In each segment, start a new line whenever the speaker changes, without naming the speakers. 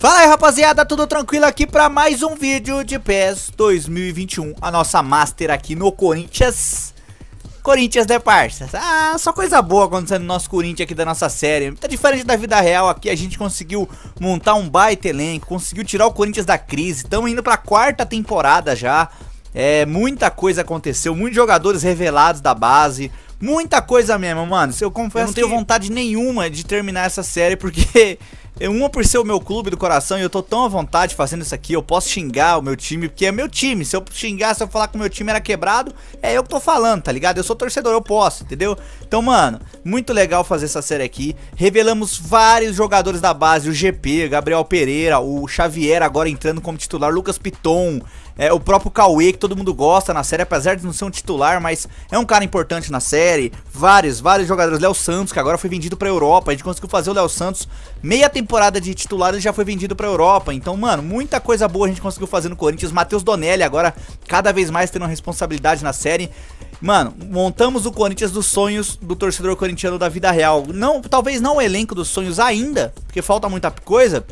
Fala aí rapaziada, tudo tranquilo aqui para mais um vídeo de PES 2021 A nossa Master aqui no Corinthians Corinthians, né parça? Ah, só coisa boa acontecendo no nosso Corinthians aqui da nossa série Tá diferente da vida real aqui, a gente conseguiu montar um baita elenco Conseguiu tirar o Corinthians da crise Estamos indo pra quarta temporada já é, muita coisa aconteceu, muitos jogadores revelados da base, muita coisa mesmo, mano. Eu confesso eu não tenho que... vontade nenhuma de terminar essa série porque é Uma por ser o meu clube do coração e eu tô tão à vontade fazendo isso aqui, eu posso xingar o meu time, porque é meu time. Se eu xingar, se eu falar que o meu time era quebrado, é eu que tô falando, tá ligado? Eu sou torcedor, eu posso, entendeu? Então, mano, muito legal fazer essa série aqui. Revelamos vários jogadores da base, o GP, Gabriel Pereira, o Xavier agora entrando como titular, Lucas Piton, é, o próprio Cauê, que todo mundo gosta na série, apesar de não ser um titular, mas é um cara importante na série. Vários, vários jogadores. Léo Santos, que agora foi vendido pra Europa. A gente conseguiu fazer o Léo Santos meia temporada de titular e já foi vendido pra Europa. Então, mano, muita coisa boa a gente conseguiu fazer no Corinthians. Matheus Donelli agora cada vez mais tendo responsabilidade na série. Mano, montamos o Corinthians dos sonhos do torcedor corintiano da vida real. Não, talvez não o elenco dos sonhos ainda, porque falta muita coisa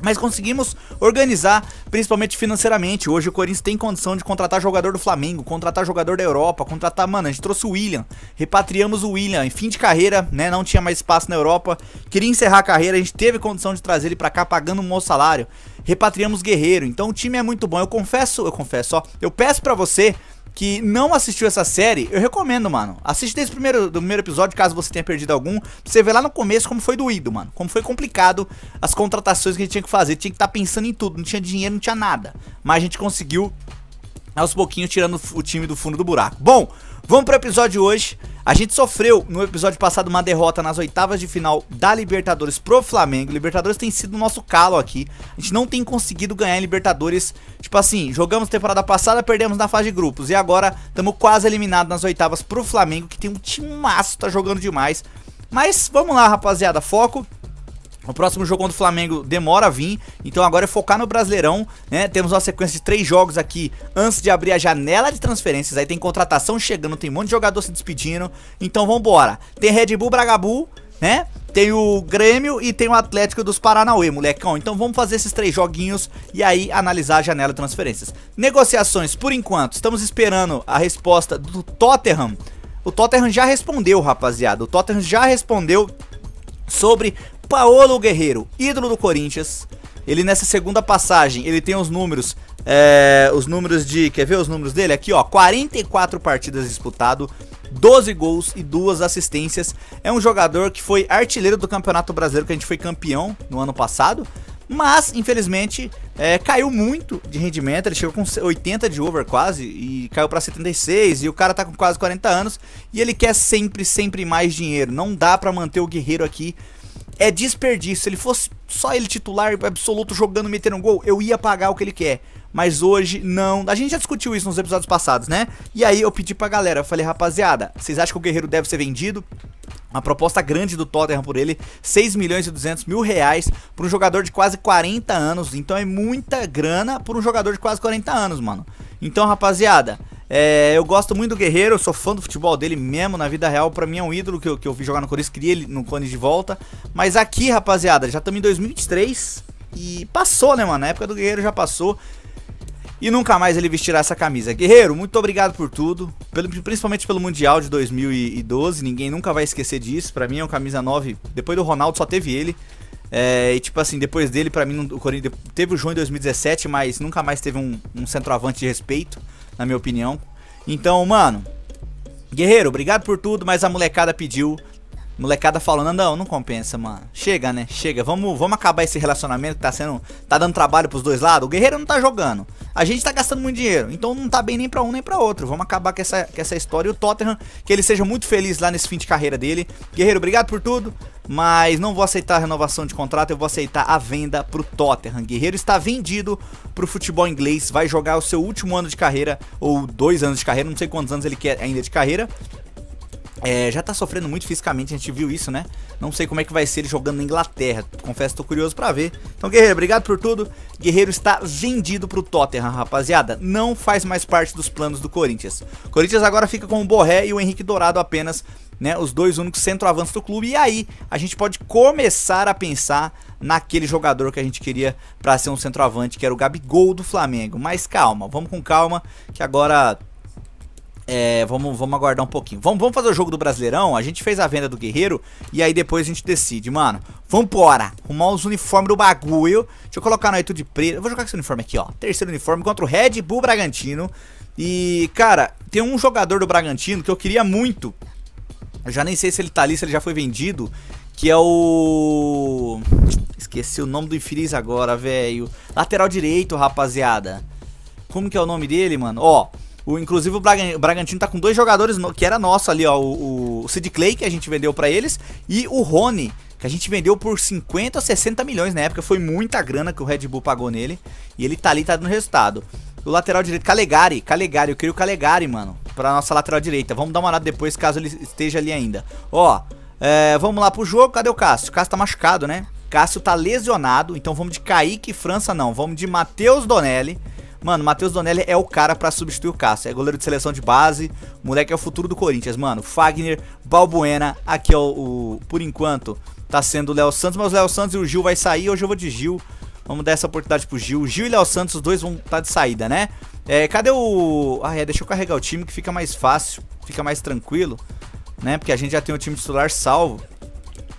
mas conseguimos organizar, principalmente financeiramente. Hoje o Corinthians tem condição de contratar jogador do Flamengo, contratar jogador da Europa, contratar, mano, a gente trouxe o William, repatriamos o William, em fim de carreira, né, não tinha mais espaço na Europa, queria encerrar a carreira, a gente teve condição de trazer ele para cá pagando um bom salário. Repatriamos Guerreiro. Então o time é muito bom. Eu confesso, eu confesso, ó, eu peço para você que não assistiu essa série, eu recomendo, mano. Assiste desde o primeiro, do primeiro episódio, caso você tenha perdido algum. Pra você ver lá no começo como foi doído, mano. Como foi complicado as contratações que a gente tinha que fazer. Tinha que estar tá pensando em tudo. Não tinha dinheiro, não tinha nada. Mas a gente conseguiu, aos pouquinhos, tirando o time do fundo do buraco. Bom, vamos pro episódio de hoje. A gente sofreu no episódio passado uma derrota nas oitavas de final da Libertadores pro Flamengo. Libertadores tem sido o nosso calo aqui. A gente não tem conseguido ganhar em Libertadores. Tipo assim, jogamos temporada passada, perdemos na fase de grupos. E agora estamos quase eliminados nas oitavas pro Flamengo, que tem um timaço, tá jogando demais. Mas vamos lá, rapaziada. Foco. O próximo jogo do Flamengo demora a vir, então agora é focar no Brasileirão, né? Temos uma sequência de três jogos aqui antes de abrir a janela de transferências. Aí tem contratação chegando, tem um monte de jogador se despedindo. Então vambora. Tem Red Bull Bragabu, né? Tem o Grêmio e tem o Atlético dos Paranauê, molecão. Então vamos fazer esses três joguinhos e aí analisar a janela de transferências. Negociações, por enquanto, estamos esperando a resposta do Tottenham. O Tottenham já respondeu, rapaziada. O Tottenham já respondeu sobre Paolo Guerreiro, ídolo do Corinthians, ele nessa segunda passagem, ele tem os números, é, os números de, quer ver os números dele aqui, ó, 44 partidas disputado, 12 gols e duas assistências. É um jogador que foi artilheiro do Campeonato Brasileiro que a gente foi campeão no ano passado. Mas, infelizmente, é, caiu muito de rendimento. Ele chegou com 80 de over quase e caiu para 76. E o cara tá com quase 40 anos e ele quer sempre, sempre mais dinheiro. Não dá para manter o Guerreiro aqui é desperdício. Se ele fosse só ele titular absoluto jogando, metendo um gol, eu ia pagar o que ele quer. Mas hoje não. A gente já discutiu isso nos episódios passados, né? E aí eu pedi pra galera, eu falei, rapaziada, vocês acham que o Guerreiro deve ser vendido? Uma proposta grande do Tottenham por ele, 6 milhões e 200 mil reais por um jogador de quase 40 anos. Então é muita grana por um jogador de quase 40 anos, mano. Então, rapaziada, é, eu gosto muito do Guerreiro, Eu sou fã do futebol dele mesmo, na vida real, pra mim é um ídolo que eu, que eu vi jogar no Corinthians, queria ele no Cone de volta. Mas aqui, rapaziada, já estamos em 2023 e passou, né, mano? A época do Guerreiro já passou e nunca mais ele vestirá essa camisa. Guerreiro, muito obrigado por tudo, pelo, principalmente pelo Mundial de 2012, ninguém nunca vai esquecer disso. Para mim é uma camisa 9, depois do Ronaldo só teve ele. É, e tipo assim, depois dele, para mim, o Corinthians teve o João em 2017, mas nunca mais teve um, um centroavante de respeito, na minha opinião. Então, mano, Guerreiro, obrigado por tudo, mas a molecada pediu. Molecada falando, não, não compensa, mano. Chega, né? Chega. Vamos, vamos acabar esse relacionamento que tá sendo. Tá dando trabalho pros dois lados. O Guerreiro não tá jogando a gente tá gastando muito dinheiro, então não tá bem nem pra um nem pra outro. Vamos acabar com essa, com essa história. E o Tottenham, que ele seja muito feliz lá nesse fim de carreira dele. Guerreiro, obrigado por tudo, mas não vou aceitar a renovação de contrato, eu vou aceitar a venda pro Tottenham. Guerreiro está vendido pro futebol inglês, vai jogar o seu último ano de carreira, ou dois anos de carreira, não sei quantos anos ele quer ainda de carreira, é, já tá sofrendo muito fisicamente, a gente viu isso, né? Não sei como é que vai ser ele jogando na Inglaterra. Confesso, tô curioso para ver. Então, Guerreiro, obrigado por tudo. Guerreiro está vendido pro Tottenham, rapaziada. Não faz mais parte dos planos do Corinthians. O Corinthians agora fica com o Borré e o Henrique Dourado apenas, né? Os dois únicos centroavantes do clube. E aí, a gente pode começar a pensar naquele jogador que a gente queria para ser um centroavante, que era o Gabigol do Flamengo. Mas calma, vamos com calma, que agora é, vamos, vamos aguardar um pouquinho. Vamos, vamos fazer o jogo do Brasileirão. A gente fez a venda do Guerreiro. E aí depois a gente decide, mano. Vambora. Arrumar os uniformes do bagulho. Deixa eu colocar no tudo de preto. Eu vou jogar esse uniforme aqui, ó. Terceiro uniforme contra o Red Bull Bragantino. E, cara, tem um jogador do Bragantino que eu queria muito. Eu já nem sei se ele tá ali, se ele já foi vendido. Que é o. Esqueci o nome do infeliz agora, velho. Lateral direito, rapaziada. Como que é o nome dele, mano? Ó. O, inclusive o Bragantino tá com dois jogadores no, que era nosso ali, ó. O, o Sid Clay, que a gente vendeu para eles, e o Rony, que a gente vendeu por 50 ou 60 milhões na época. Foi muita grana que o Red Bull pagou nele. E ele tá ali, tá dando resultado. O lateral direito, Calegari, Calegari, eu queria o Calegari, mano, pra nossa lateral direita. Vamos dar uma olhada depois, caso ele esteja ali ainda. Ó, é, vamos lá pro jogo, cadê o Cássio? O Cássio tá machucado, né? Cássio tá lesionado, então vamos de Kaique França não, vamos de Matheus Donelli. Mano, Matheus Donelli é o cara para substituir o Cássio. É goleiro de seleção de base, moleque é o futuro do Corinthians, mano. Fagner, Balbuena, aqui é o, o por enquanto tá sendo o Léo Santos, mas o Léo Santos e o Gil vai sair, hoje eu vou de Gil. Vamos dar essa oportunidade pro Gil. Gil e Léo Santos, os dois vão estar tá de saída, né? É, cadê o... Ah, é, deixa eu carregar o time que fica mais fácil, fica mais tranquilo, né? Porque a gente já tem o time titular salvo.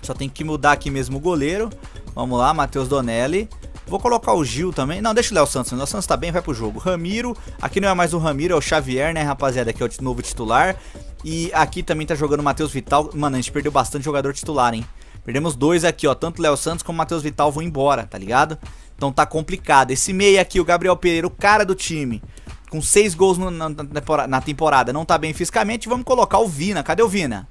Só tem que mudar aqui mesmo o goleiro. Vamos lá, Matheus Donelli. Vou colocar o Gil também. Não, deixa o Léo Santos. Né? O Léo Santos tá bem, vai pro jogo. Ramiro. Aqui não é mais o Ramiro, é o Xavier, né, rapaziada? Que é o novo titular. E aqui também tá jogando o Matheus Vital. Mano, a gente perdeu bastante jogador titular, hein? Perdemos dois aqui, ó. Tanto o Léo Santos como o Matheus Vital vão embora, tá ligado? Então tá complicado. Esse meia aqui, o Gabriel Pereira, o cara do time. Com seis gols no, na, na, temporada. Não tá bem fisicamente. Vamos colocar o Vina. Cadê o Vina?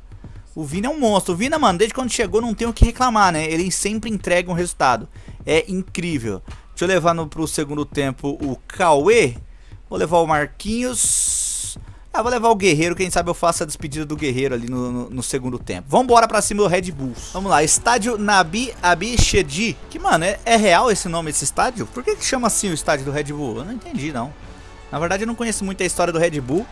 O Vina é um monstro. O Vina, mano, desde quando chegou, não tem o que reclamar, né? Ele sempre entrega um resultado é incrível. Deixa eu levar no, pro segundo tempo o Cauê. Vou levar o Marquinhos. Ah, vou levar o Guerreiro. Quem sabe eu faço a despedida do Guerreiro ali no, no, no segundo tempo. Vambora pra cima do Red Bull. Vamos lá. Estádio Nabi Abichedi. Que, mano, é, é, real esse nome desse estádio? Por que, que chama assim o estádio do Red Bull? Eu não entendi, não. Na verdade, eu não conheço muito a história do Red Bull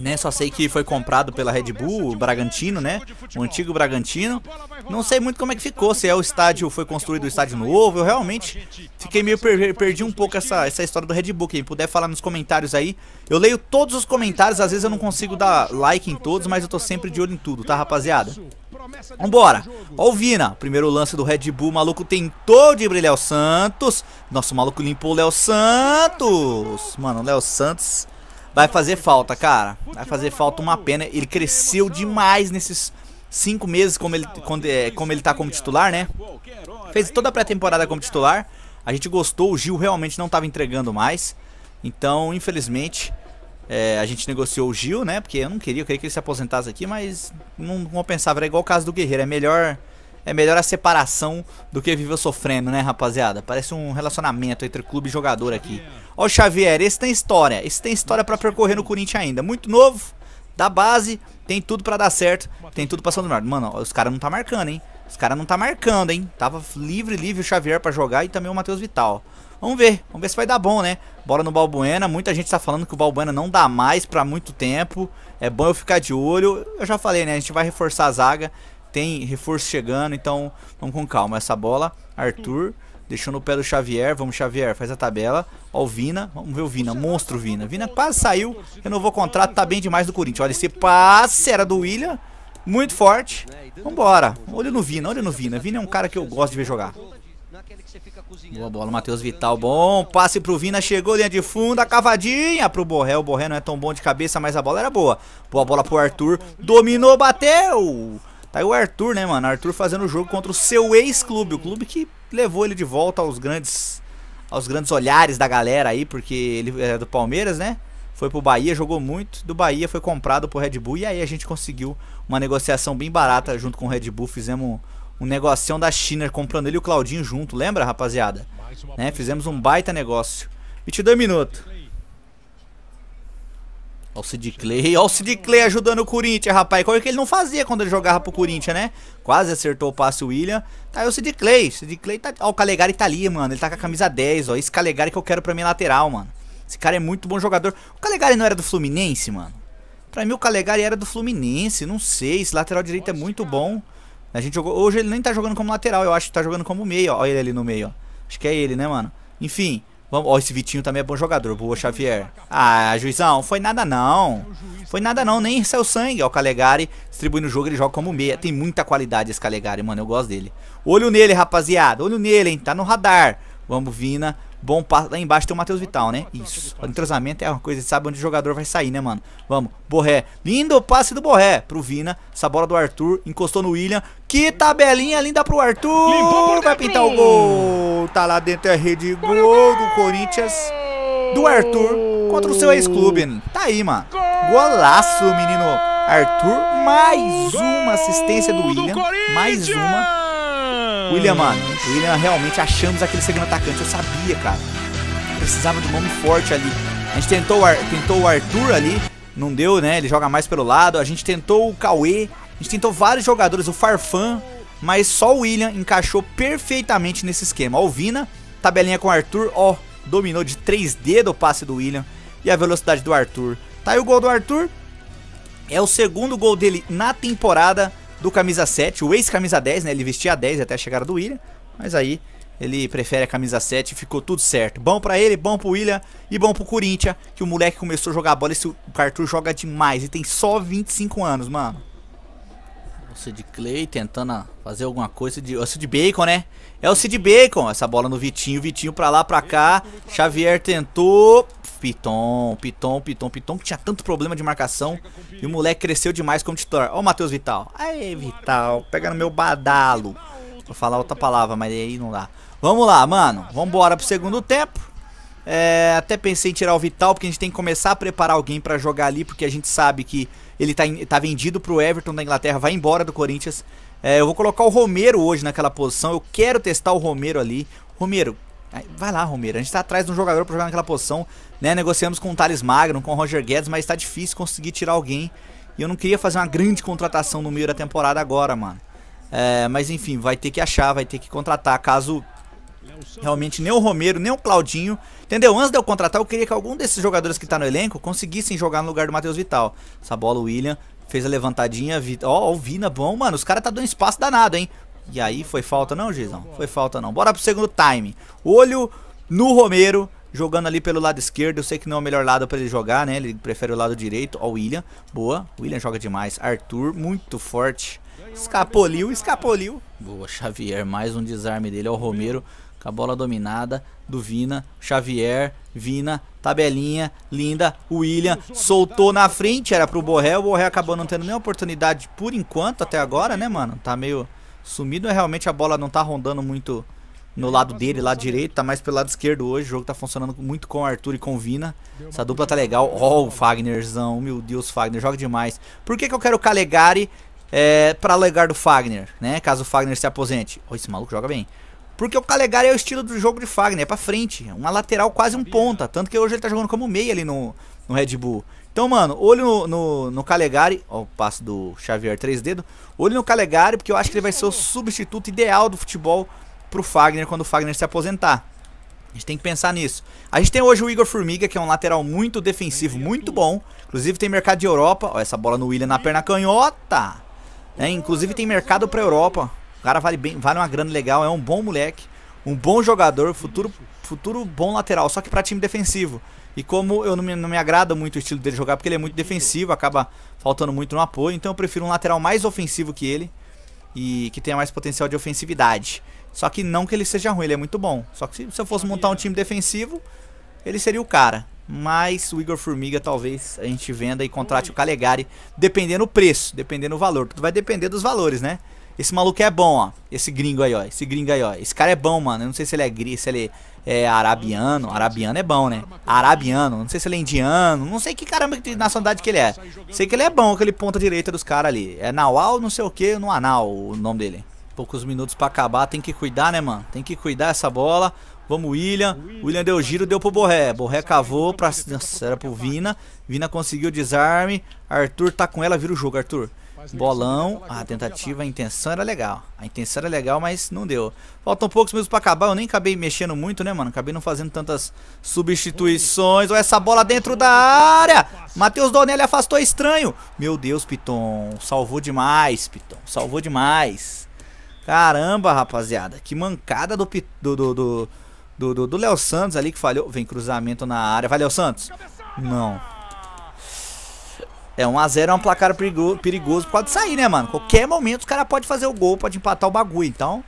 né? Só sei que foi comprado pela Red Bull, o Bragantino, né? O antigo Bragantino. Não sei muito como é que ficou, se é o estádio, foi construído o estádio novo. Eu realmente fiquei meio per perdi um pouco essa, essa história do Red Bull. Quem puder falar nos comentários aí. Eu leio todos os comentários, às vezes eu não consigo dar like em todos, mas eu tô sempre de olho em tudo, tá, rapaziada? Vambora. Ó o Vina. Primeiro lance do Red Bull. O maluco tentou de brilhar o Santos. Nossa, o maluco limpou o Léo Santos. Mano, o Léo Santos Vai fazer falta, cara. Vai fazer falta uma pena. Ele cresceu demais nesses cinco meses como ele, quando, é, como ele tá como titular, né? Fez toda a pré-temporada como titular. A gente gostou, o Gil realmente não estava entregando mais. Então, infelizmente, é, a gente negociou o Gil, né? Porque eu não queria, eu queria que ele se aposentasse aqui, mas não compensava. Era igual o caso do Guerreiro, é melhor é melhor a separação do que viver sofrendo, né, rapaziada? Parece um relacionamento entre clube e jogador aqui. Ó o Xavier, esse tem história. Esse tem história para percorrer no Corinthians ainda. Muito novo, da base, tem tudo para dar certo, tem tudo pra São melhor. Mano, os caras não tá marcando, hein? Os caras não tá marcando, hein? Tava livre, livre o Xavier para jogar e também o Matheus Vital. Vamos ver, vamos ver se vai dar bom, né? Bola no Balbuena, muita gente tá falando que o Balbuena não dá mais pra muito tempo. É bom eu ficar de olho. Eu já falei, né? A gente vai reforçar a zaga tem reforço chegando, então vamos com calma. Essa bola, Arthur, deixou no pé do Xavier, vamos Xavier, faz a tabela. Ó o Vina, vamos ver o Vina, monstro Vina. Vina quase saiu, renovou o contrato, tá bem demais do Corinthians. Olha esse passe, era do William, muito forte. Vambora, olha no Vina, olha no Vina. Vina é um cara que eu gosto de ver jogar. Boa bola, Matheus Vital, bom, passe pro Vina, chegou linha de fundo, a cavadinha pro Borré, o Borré não é tão bom de cabeça, mas a bola era boa. Boa bola pro Arthur, dominou, bateu! Tá aí o Arthur, né, mano? Arthur fazendo o jogo contra o seu ex-clube, o clube que levou ele de volta aos grandes aos grandes olhares da galera aí, porque ele é do Palmeiras, né? Foi pro Bahia, jogou muito, do Bahia foi comprado pro Red Bull e aí a gente conseguiu uma negociação bem barata junto com o Red Bull, fizemos um negocião da China comprando ele e o Claudinho junto, lembra, rapaziada? Né? Fizemos um baita negócio. 22 minutos. Olha o Sid Clay, olha o Sid Clay ajudando o Corinthians, rapaz. Coisa que ele não fazia quando ele jogava pro Corinthians, né? Quase acertou o passe o William. Tá aí o Sid Clay. Sid Clay tá... Ó, o Calegari tá ali, mano. Ele tá com a camisa 10, ó. Esse Calegari que eu quero pra minha lateral, mano. Esse cara é muito bom jogador. O Calegari não era do Fluminense, mano? Pra mim o Calegari era do Fluminense, não sei. Esse lateral direito é muito bom. A gente jogou... Hoje ele nem tá jogando como lateral, eu acho que tá jogando como meio, ó. Olha ele ali no meio, ó. Acho que é ele, né, mano? Enfim, Vamos, ó, esse Vitinho também é bom jogador, boa, Xavier. Ah, juizão, foi nada não. Foi nada não, nem seu sangue. Ó, o Calegari distribuindo o jogo, ele joga como meia. Tem muita qualidade esse Calegari, mano, eu gosto dele. Olho nele, rapaziada, olho nele, hein, tá no radar. Vamos, Vina. Bom passo. Lá embaixo tem o Matheus Vital, né? Isso. O entrosamento é uma coisa, sabe onde o jogador vai sair, né, mano? Vamos. Borré. Lindo passe do Borré pro Vina. Essa bola do Arthur. Encostou no William. Que tabelinha linda pro Arthur. Vai pintar o gol. Tá lá dentro a é rede. Gol do Corinthians. Do Arthur contra o seu ex-clube. Tá aí, mano. Golaço, menino Arthur. Mais uma assistência do William. Mais uma. William, mano. William, realmente achamos aquele segundo atacante. Eu sabia, cara. Precisava de um nome forte ali. A gente tentou o, Ar tentou o Arthur ali. Não deu, né? Ele joga mais pelo lado. A gente tentou o Cauê. A gente tentou vários jogadores. O Farfan. Mas só o William encaixou perfeitamente nesse esquema. Alvina, tabelinha com o Arthur. Ó, dominou de 3D do passe do William. E a velocidade do Arthur. Tá aí o gol do Arthur. É o segundo gol dele na temporada do camisa 7, o ex-camisa 10, né? Ele vestia a 10 até a chegada do William, mas aí ele prefere a camisa 7 ficou tudo certo. Bom pra ele, bom pro William e bom pro Corinthians, que o moleque começou a jogar bola. e o Arthur joga demais e tem só 25 anos, mano. O Cid Clay tentando fazer alguma coisa. De, é o Cid Bacon, né? É o Sid Bacon. Essa bola no Vitinho. Vitinho pra lá, pra cá. Xavier tentou. Piton, Piton, Piton, Piton, que tinha tanto problema de marcação. E o moleque cresceu demais como titular. Ó o Matheus Vital. Aí, Vital. Pega no meu badalo. Vou falar outra palavra, mas aí não dá. Vamos lá, mano. Vambora pro segundo tempo. É, até pensei em tirar o Vital, porque a gente tem que começar a preparar alguém para jogar ali, porque a gente sabe que ele tá, tá vendido pro Everton da Inglaterra, vai embora do Corinthians. É, eu vou colocar o Romero hoje naquela posição, eu quero testar o Romero ali. Romero, vai lá Romero, a gente tá atrás de um jogador pra jogar naquela posição, né? Negociamos com o Thales Magno, com o Roger Guedes, mas tá difícil conseguir tirar alguém. E eu não queria fazer uma grande contratação no meio da temporada agora, mano. É, mas enfim, vai ter que achar, vai ter que contratar, caso Realmente, nem o Romero, nem o Claudinho. Entendeu? Antes de eu contratar, eu queria que algum desses jogadores que tá no elenco conseguissem jogar no lugar do Matheus Vital. Essa bola, o William fez a levantadinha. Ó, Vi... oh, o Vina, bom, mano. Os caras tá dando espaço danado, hein? E aí, foi falta não, Gizão? Foi falta não. Bora pro segundo time. Olho no Romero, jogando ali pelo lado esquerdo. Eu sei que não é o melhor lado pra ele jogar, né? Ele prefere o lado direito. Ó, o William. Boa. O William joga demais. Arthur, muito forte. Escapoliu, escapoliu. Boa, Xavier. Mais um desarme dele. Ó, o Romero com a bola dominada do Vina, Xavier, Vina, tabelinha, linda, William, soltou na frente, era pro Borré, o Borré acabou não tendo nem oportunidade por enquanto até agora, né, mano? Tá meio sumido, realmente a bola não tá rondando muito no lado dele, lá direito, tá mais pelo lado esquerdo hoje, o jogo tá funcionando muito com o Arthur e com o Vina, essa dupla tá legal, ó oh, o Fagnerzão, meu Deus, Fagner, joga demais. Por que que eu quero o Calegari é, pra alegar do Fagner, né, caso o Fagner se aposente? Ó, oh, esse maluco joga bem. Porque o Calegari é o estilo do jogo de Fagner, é pra frente. É uma lateral quase um ponta. Tanto que hoje ele tá jogando como meia ali no, no Red Bull. Então, mano, olho no, no, no Calegari. Ó, o passo do Xavier três dedos. Olho no Calegari, porque eu acho que ele vai ser o substituto ideal do futebol pro Fagner quando o Fagner se aposentar. A gente tem que pensar nisso. A gente tem hoje o Igor Formiga, que é um lateral muito defensivo, muito bom. Inclusive tem mercado de Europa. Ó, essa bola no William na perna canhota. É, inclusive tem mercado pra Europa. O cara vale bem, vale uma grana legal, é um bom moleque, um bom jogador, futuro, futuro bom lateral, só que para time defensivo. E como eu não me, não me agrada muito o estilo dele jogar, porque ele é muito defensivo, acaba faltando muito no apoio, então eu prefiro um lateral mais ofensivo que ele e que tenha mais potencial de ofensividade. Só que não que ele seja ruim, ele é muito bom. Só que se, se eu fosse montar um time defensivo, ele seria o cara. Mas o Igor Formiga talvez a gente venda e contrate o Calegari, dependendo do preço, dependendo do valor. Tudo vai depender dos valores, né? Esse maluco é bom, ó. Esse gringo aí, ó. Esse gringo aí, ó. Esse cara é bom, mano. Eu não sei se ele é gris, se ele é arabiano. Arabiano é bom, né? Arabiano. Não sei se ele é indiano. Não sei que caramba de nacionalidade que ele é. Sei que ele é bom, aquele ponta direita dos caras ali. É Nawal, não sei o que, no Anal, o nome dele. Poucos minutos pra acabar. Tem que cuidar, né, mano? Tem que cuidar essa bola. Vamos, William. William deu giro, deu pro Borré. Borré cavou pra. Nossa, era pro Vina. Vina conseguiu o desarme. Arthur tá com ela, vira o jogo, Arthur. Bolão. A tentativa, a intenção era legal. A intenção era legal, mas não deu. Faltam poucos minutos pra acabar. Eu nem acabei mexendo muito, né, mano? Acabei não fazendo tantas substituições. Olha essa bola dentro da área. Matheus Donelli afastou estranho. Meu Deus, Piton. Salvou demais, Piton. Salvou demais. Caramba, rapaziada. Que mancada do do do do do, do Léo Santos ali que falhou. Vem cruzamento na área. Vai, Léo Santos. Não. É, 1x0 é um placar perigoso pode sair né, mano? Qualquer momento os caras podem fazer o gol, pode empatar o bagulho. Então,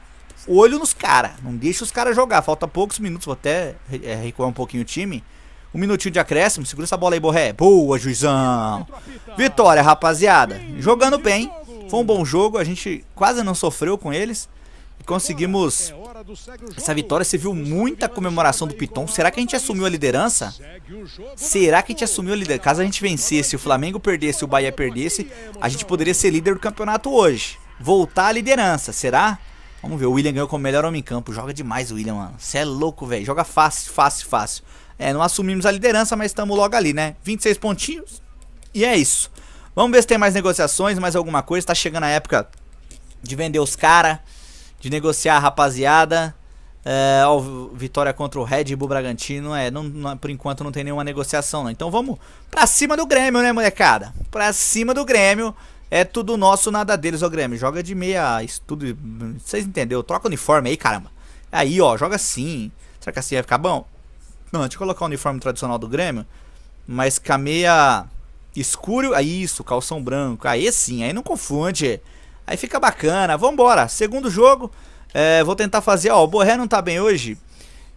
olho nos caras. Não deixa os caras jogar. Falta poucos minutos. Vou até é, recuar um pouquinho o time. Um minutinho de acréscimo. Segura essa bola aí, Borré. Boa, juizão. Vitória, rapaziada. Jogando bem. Foi um bom jogo. A gente quase não sofreu com eles. E conseguimos essa vitória você viu muita comemoração do Piton. Será que a gente assumiu a liderança? Será que a gente assumiu a liderança? Caso a gente vencesse, o Flamengo perdesse, o Bahia perdesse, a gente poderia ser líder do campeonato hoje. Voltar à liderança, será? Vamos ver, o William ganhou como melhor homem em campo. Joga demais o William, mano. Você é louco, velho. Joga fácil, fácil, fácil. É, não assumimos a liderança, mas estamos logo ali, né? 26 pontinhos. E é isso. Vamos ver se tem mais negociações, mais alguma coisa. Tá chegando a época de vender os caras de negociar rapaziada. É, ó, vitória contra o Red Bull Bragantino. É, não, não, por enquanto não tem nenhuma negociação. Não. Então vamos pra cima do Grêmio, né, molecada? Pra cima do Grêmio. É tudo nosso, nada deles, ô Grêmio. Joga de meia, estudo. Vocês entenderam? Troca o uniforme aí, caramba. Aí, ó, joga assim. Será que assim vai ficar bom? Não, deixa eu colocar o uniforme tradicional do Grêmio. Mas com a meia escuro. Aí, isso, calção branco. Aí sim, aí não confunde. Aí fica bacana. Vambora. Segundo jogo. É, vou tentar fazer. Ó, o Borré não tá bem hoje.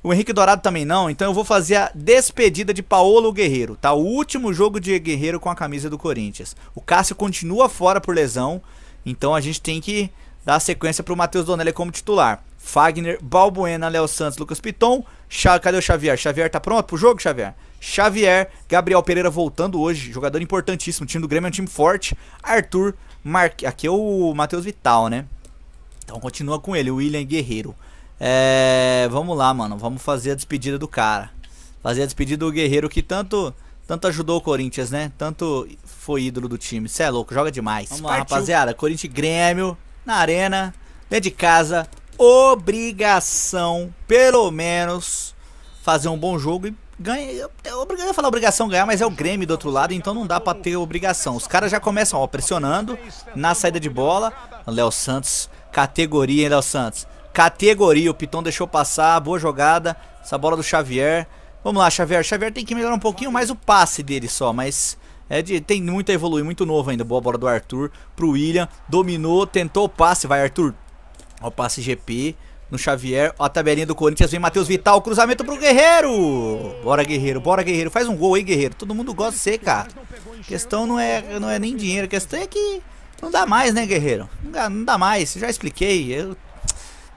O Henrique Dourado também não. Então eu vou fazer a despedida de Paulo Guerreiro, tá? O último jogo de Guerreiro com a camisa do Corinthians. O Cássio continua fora por lesão. Então a gente tem que dar sequência pro Matheus Donelli como titular. Fagner, Balbuena, Léo Santos, Lucas Piton. Cha Cadê o Xavier? Xavier tá pronto pro jogo, Xavier? Xavier, Gabriel Pereira voltando hoje, jogador importantíssimo. O time do Grêmio é um time forte. Arthur, Mar... Aqui é o Matheus Vital, né? Então continua com ele, o William Guerreiro. É... Vamos lá, mano. Vamos fazer a despedida do cara. Fazer a despedida do Guerreiro que tanto tanto ajudou o Corinthians, né? Tanto foi ídolo do time. Cê é louco, joga demais. Vamos Partiu. lá, rapaziada. Corinthians Grêmio, na arena, dentro de casa. Obrigação, pelo menos, fazer um bom jogo e ganha. É eu ia falar obrigação ganhar, mas é o Grêmio do outro lado, então não dá pra ter obrigação. Os caras já começam, ó, pressionando na saída de bola. Léo Santos, categoria, hein, Léo Santos? Categoria, o Piton deixou passar, boa jogada. Essa bola do Xavier. Vamos lá, Xavier. Xavier tem que melhorar um pouquinho mais o passe dele só, mas. É de, tem muito a evoluir, muito novo ainda. Boa bola do Arthur pro William. Dominou, tentou o passe. Vai, Arthur. Ó, passe GP no Xavier. Ó, a tabelinha do Corinthians vem Matheus Vital, cruzamento pro Guerreiro. Bora, Guerreiro, bora, Guerreiro. Faz um gol, aí Guerreiro. Todo mundo gosta de você, cara. A questão não é, não é nem dinheiro, a questão é que não dá mais, né, Guerreiro? Não dá, não dá mais, já expliquei. Eu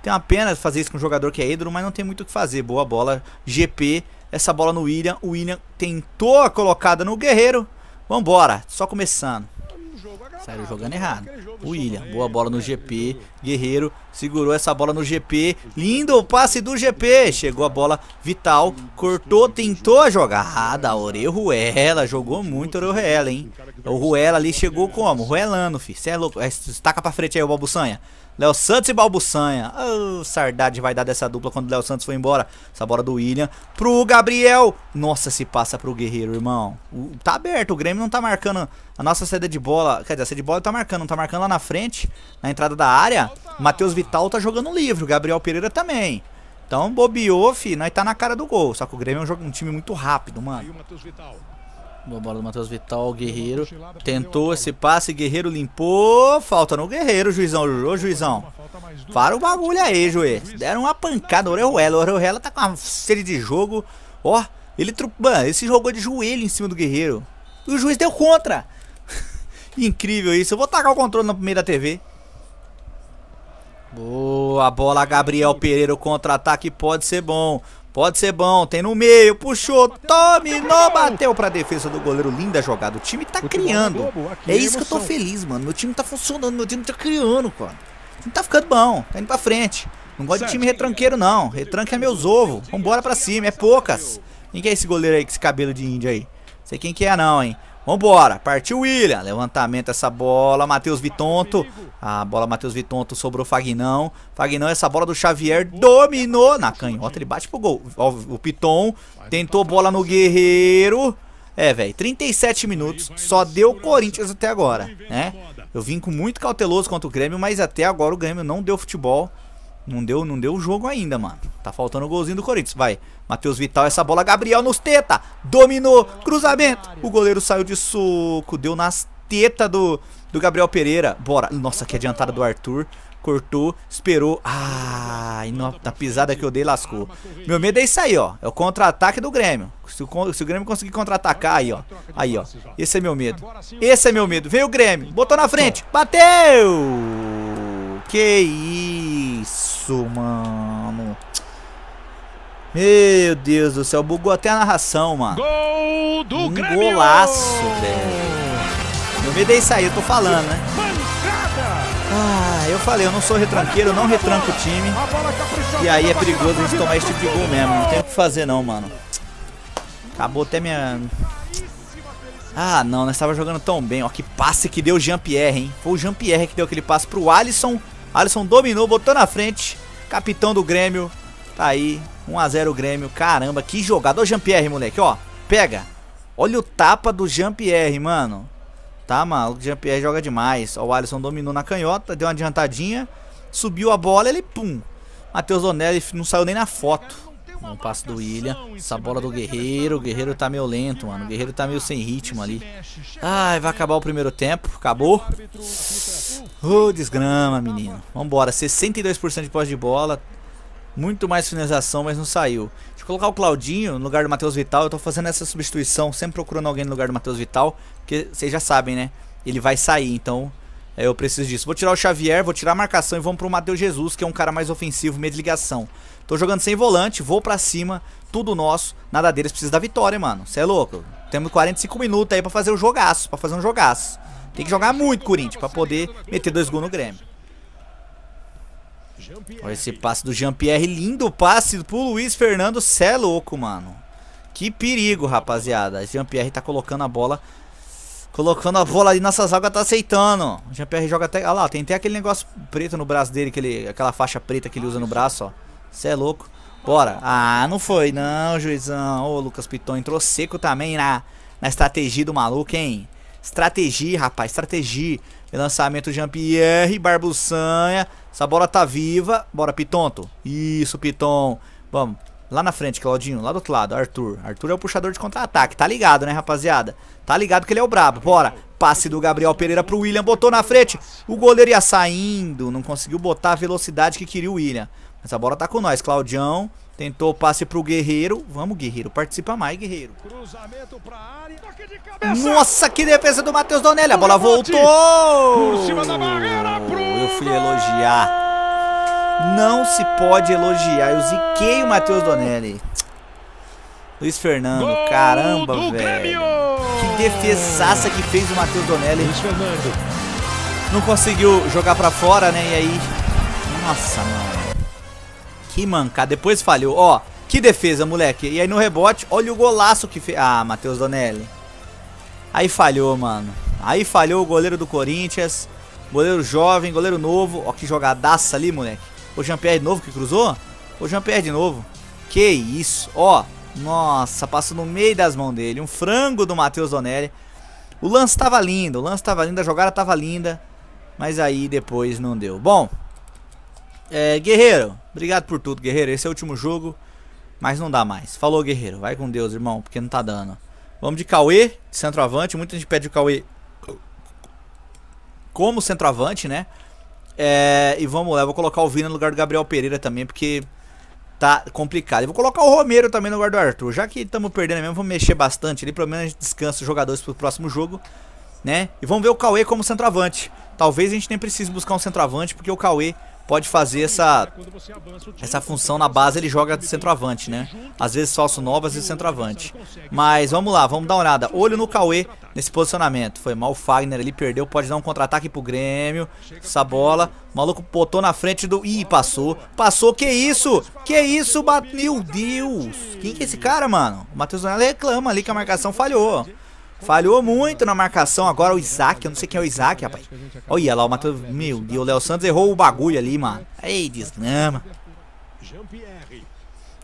tenho uma pena fazer isso com um jogador que é ídolo, mas não tem muito o que fazer. Boa bola, GP. Essa bola no William. O William tentou a colocada no Guerreiro. Vambora, só começando saiu jogando errado. O William, boa bola no né? GP. Guerreiro segurou essa bola no GP. Lindo o passe do GP. Chegou a bola vital, cortou, tentou a jogada. Oreu Ruela, jogou muito Oreu Ruela, hein? O Ruela ali chegou como? Ruelando, filho. Você é louco. É, estaca pra frente aí o Balbuçanha. Léo Santos e Balbuçanha. Oh, ah, sardade vai dar dessa dupla quando o Léo Santos foi embora. Essa bola do William pro Gabriel. Nossa, se passa pro Guerreiro, irmão. O, tá aberto, o Grêmio não tá marcando a nossa sede de bola. Quer dizer, a sede de bola tá marcando, não tá marcando lá na frente, na entrada da área. Matheus Vital tá jogando livre, o Gabriel Pereira também. Então bobeou, fi, nós tá na cara do gol. Só que o Grêmio é um, jogo, um time muito rápido, mano. Boa bola do Matheus Vital, Guerreiro. Tentou esse passe, Guerreiro limpou. Falta no Guerreiro, juizão. Ô, juizão. Para o bagulho aí, juiz. Deram uma pancada. O Orejuela. O Orejuela tá com uma sede de jogo. Ó, ele trupan. Ele se jogou é de joelho em cima do Guerreiro. E o juiz deu contra. Incrível isso. Eu vou tacar o controle na primeira TV. Boa bola, Gabriel Pereira. O contra-ataque pode ser bom. Pode ser bom, tem no meio, puxou, não bateu pra defesa do goleiro, linda jogada. O time tá é criando. É, é isso que eu tô feliz, mano. Meu time tá funcionando, meu time tá criando, cara. O time tá ficando bom, tá indo pra frente. Não gosto de time retranqueiro, não. Retranque é meus ovos. Vambora pra cima, é poucas. Quem que é esse goleiro aí com esse cabelo de índio aí? Sei quem que é não, hein. Vambora, partiu William, levantamento essa bola, Matheus Vitonto, a bola Matheus Vitonto sobrou Fagnão, Fagnão essa bola do Xavier, dominou na canhota, ele bate pro gol, o Piton tentou bola no Guerreiro, é velho, 37 minutos, só deu Corinthians até agora, né? Eu vim com muito cauteloso contra o Grêmio, mas até agora o Grêmio não deu futebol, não deu, não deu jogo ainda, mano. Tá faltando o golzinho do Corinthians. Vai. Matheus Vital, essa bola. Gabriel nos teta. Dominou. Cruzamento. O goleiro saiu de soco. Deu nas tetas do, do Gabriel Pereira. Bora. Nossa, que adiantada do Arthur. Cortou, esperou. Ah, e na, na pisada que eu dei, lascou. Meu medo é isso aí, ó. É o contra-ataque do Grêmio. Se o, se o Grêmio conseguir contra-atacar, aí, ó. Aí, ó. Esse é meu medo. Esse é meu medo. Veio o Grêmio. Botou na frente. Bateu! Que isso, mano. Meu Deus do céu, bugou até a narração, mano. Gol do um Grêmio. golaço, velho. Eu me dei sair, eu tô falando, né? Ah, eu falei, eu não sou retranqueiro, não retranco o time. Tá e aí é perigoso a gente tá tomar esse tipo de gol mesmo. Não tem o que fazer não, mano. Acabou até minha... Ah, não, nós estava jogando tão bem. Ó, que passe que deu o Jean-Pierre, hein? Foi o Jean-Pierre que deu aquele passe pro Alisson Alisson dominou, botou na frente. Capitão do Grêmio. Tá aí. 1x0 o Grêmio. Caramba, que jogada. Jean-Pierre, moleque, ó. Pega. Olha o tapa do Jean-Pierre, mano. Tá, maluco. O Jean-Pierre joga demais. Ó, o Alisson dominou na canhota, deu uma adiantadinha. Subiu a bola, ele pum. Matheus Donelli não saiu nem na foto. Um passo do William. Essa bola do Guerreiro. O Guerreiro tá meio lento, mano. O Guerreiro tá meio sem ritmo ali. Ai, vai acabar o primeiro tempo. Acabou. Oh, desgrama, menino. Vambora. 62% de posse de bola. Muito mais finalização, mas não saiu. Deixa eu colocar o Claudinho no lugar do Matheus Vital. Eu tô fazendo essa substituição, sempre procurando alguém no lugar do Matheus Vital. Porque vocês já sabem, né? Ele vai sair, então é, eu preciso disso. Vou tirar o Xavier, vou tirar a marcação e vamos pro Matheus Jesus, que é um cara mais ofensivo, meio de ligação. Tô jogando sem volante, vou pra cima, tudo nosso. Nada deles precisa da vitória, mano. Cê é louco. Temos 45 minutos aí pra fazer o jogaço, pra fazer um jogaço. Tem que jogar muito, Corinthians, pra poder meter dois gols no Grêmio. Olha esse passe do Jean-Pierre, lindo passe pro Luiz Fernando, cê é louco, mano. Que perigo, rapaziada. Jean-Pierre tá colocando a bola colocando a bola ali, nessa zaga tá aceitando. Jean-Pierre joga até. Olha lá, tem até aquele negócio preto no braço dele, aquele, aquela faixa preta que ele usa no braço, ó. Você é louco. Bora. Ah, não foi não, juizão. Ô, Lucas Piton entrou seco também na, na estratégia do maluco, hein? Estratégia, rapaz, estratégia. Lançamento Jean-Pierre, Barbuçanha. Essa bola tá viva. Bora, Pitonto. Isso, Piton. Vamos. Lá na frente, Claudinho. Lá do outro lado, Arthur. Arthur é o puxador de contra-ataque. Tá ligado, né, rapaziada? Tá ligado que ele é o brabo. Bora. Passe do Gabriel Pereira pro William. Botou na frente. O goleiro ia saindo. Não conseguiu botar a velocidade que queria o William. Essa bola tá com nós, Claudião. Tentou o passe pro Guerreiro. Vamos, Guerreiro. Participa mais, Guerreiro. Área, Nossa, que defesa do Matheus Donelli. A bola voltou. Eu fui elogiar. Não se pode elogiar. Eu ziquei o Matheus Donelli. Luiz Fernando, Gol caramba, velho. Grêmio. Que defesaça que fez o Matheus Donelli. Luiz Fernando. Não conseguiu jogar pra fora, né? E aí... Nossa, mano. Que mancada. Depois falhou. Ó, que defesa, moleque. E aí no rebote, olha o golaço que fez. Ah, Matheus Donelli. Aí falhou, mano. Aí falhou o goleiro do Corinthians. Goleiro jovem, goleiro novo. Ó, que jogadaça ali, moleque. O Jean-Pierre de novo que cruzou? O Jean-Pierre de novo. Que isso. Ó, nossa, passou no meio das mãos dele. Um frango do Matheus Donelli. O lance tava lindo, o lance tava lindo, a jogada tava linda. Mas aí depois não deu. Bom, é, guerreiro, obrigado por tudo, guerreiro. Esse é o último jogo, mas não dá mais. Falou, guerreiro. Vai com Deus, irmão, porque não tá dando. Vamos de Cauê, centroavante. Muita gente pede o Cauê como centroavante, né? É, e vamos lá, eu vou colocar o Vina no lugar do Gabriel Pereira também, porque tá complicado. Eu vou colocar o Romero também no lugar do Arthur. Já que estamos perdendo mesmo, vamos mexer bastante ali. Pelo menos a gente descansa os jogadores pro próximo jogo, né? E vamos ver o Cauê como centroavante. Talvez a gente nem precise buscar um centroavante, porque o Cauê pode fazer essa, essa função na base, ele joga de centroavante, né? Às vezes falso novas e centroavante. Mas vamos lá, vamos dar uma olhada. Olho no Cauê nesse posicionamento. Foi mal o Fagner ali, perdeu, pode dar um contra-ataque pro Grêmio. Essa bola, o maluco botou na frente do... Ih, passou, passou, que isso? Que isso, bat... meu Deus! Quem que é esse cara, mano? O Matheus Leonardo reclama ali que a marcação falhou, Falhou muito na marcação agora o Isaac. Eu não sei quem é o Isaac, rapaz. Olha lá o Matheus. Meu Deus, o Léo Santos errou o bagulho ali, mano. Ei, desgrama.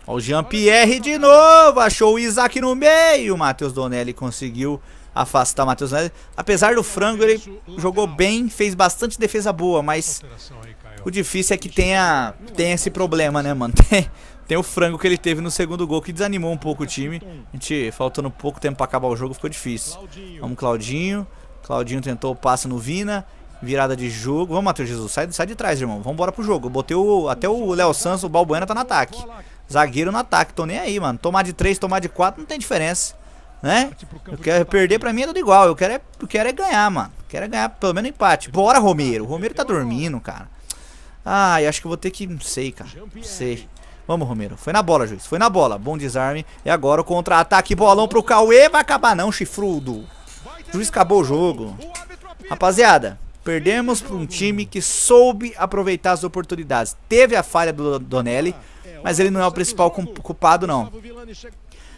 Olha o Jean-Pierre de novo. Achou o Isaac no meio. O Matheus Donelli conseguiu afastar o Matheus Donelli. Apesar do frango, ele jogou bem, fez bastante defesa boa, mas o difícil é que tenha, tenha esse problema, né, mano? Tem, tem o frango que ele teve no segundo gol, que desanimou um pouco o time. A gente, faltando pouco tempo para acabar o jogo, ficou difícil. Vamos, Claudinho. Claudinho tentou o passe no Vina. Virada de jogo. Vamos, Matheus Jesus. Sai, sai de trás, irmão. Vamos embora pro jogo. Eu botei o, até o Léo Santos, o Balbuena tá no ataque. Zagueiro no ataque. Tô nem aí, mano. Tomar de 3, tomar de 4, não tem diferença. Né? Eu quero perder pra mim é tudo igual. Eu quero é, eu quero é ganhar, mano. Eu quero é ganhar pelo menos empate. Bora, Romero. O Romero tá dormindo, cara. Ai, acho que eu vou ter que. Não sei, cara. Não sei. Vamos, Romero. Foi na bola, juiz. Foi na bola. Bom desarme. E agora o contra-ataque. Bolão pro Cauê. Vai acabar não, chifrudo. Juiz acabou o jogo. Rapaziada, perdemos para um time que soube aproveitar as oportunidades. Teve a falha do Donelli, mas ele não é o principal culpado, não.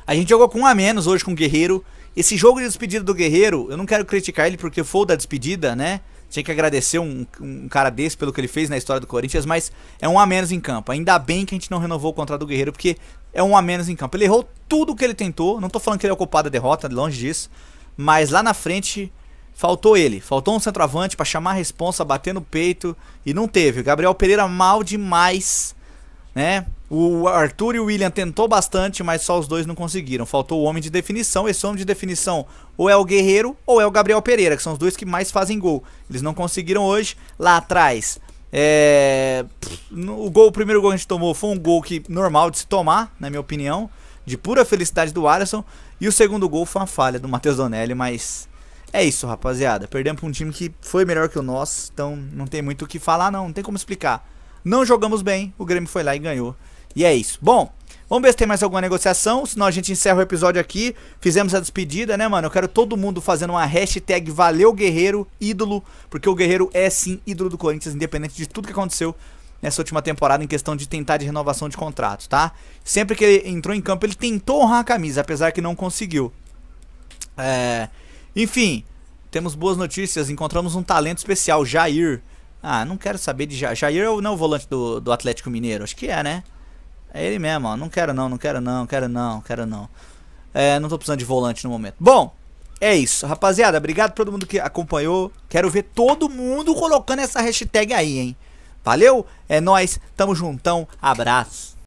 A gente jogou com um a menos hoje com o Guerreiro. Esse jogo de despedida do Guerreiro, eu não quero criticar ele porque foi o da despedida, né? Tinha que agradecer um, um, cara desse pelo que ele fez na história do Corinthians, mas é um a menos em campo. Ainda bem que a gente não renovou o contrato do Guerreiro, porque é um a menos em campo. Ele errou tudo o que ele tentou. Não tô falando que ele é o culpado da derrota, longe disso. Mas lá na frente, faltou ele. Faltou um centroavante para chamar a responsa, bater no peito. E não teve. O Gabriel Pereira mal demais, né? O Arthur e o William tentou bastante, mas só os dois não conseguiram. Faltou o homem de definição. Esse homem de definição ou é o Guerreiro ou é o Gabriel Pereira, que são os dois que mais fazem gol. Eles não conseguiram hoje. Lá atrás, é... o, gol, o primeiro gol que a gente tomou foi um gol que normal de se tomar, na minha opinião, de pura felicidade do Alisson. E o segundo gol foi uma falha do Matheus Donelli, mas é isso, rapaziada. Perdemos para um time que foi melhor que o nosso, então não tem muito o que falar, não, não tem como explicar. Não jogamos bem, o Grêmio foi lá e ganhou. E é isso. Bom, Vamos ver se tem mais alguma negociação, senão a gente encerra o episódio aqui. Fizemos a despedida, né, mano? Eu quero todo mundo fazendo uma hashtag Valeu Guerreiro, ídolo, porque o Guerreiro é sim ídolo do Corinthians, independente de tudo que aconteceu nessa última temporada em questão de tentar de renovação de contrato, tá? Sempre que ele entrou em campo, ele tentou honrar a camisa, apesar que não conseguiu. É... Enfim, temos boas notícias, encontramos um talento especial, Jair. Ah, não quero saber de Jair. Jair é o, não é o volante do, do Atlético Mineiro, acho que é, né? É ele mesmo, ó. Não quero não, não quero não, quero não, quero não. É, não tô precisando de volante no momento. Bom, é isso. Rapaziada, obrigado a todo mundo que acompanhou. Quero ver todo mundo colocando essa hashtag aí, hein? Valeu? É nós, tamo juntão, abraço.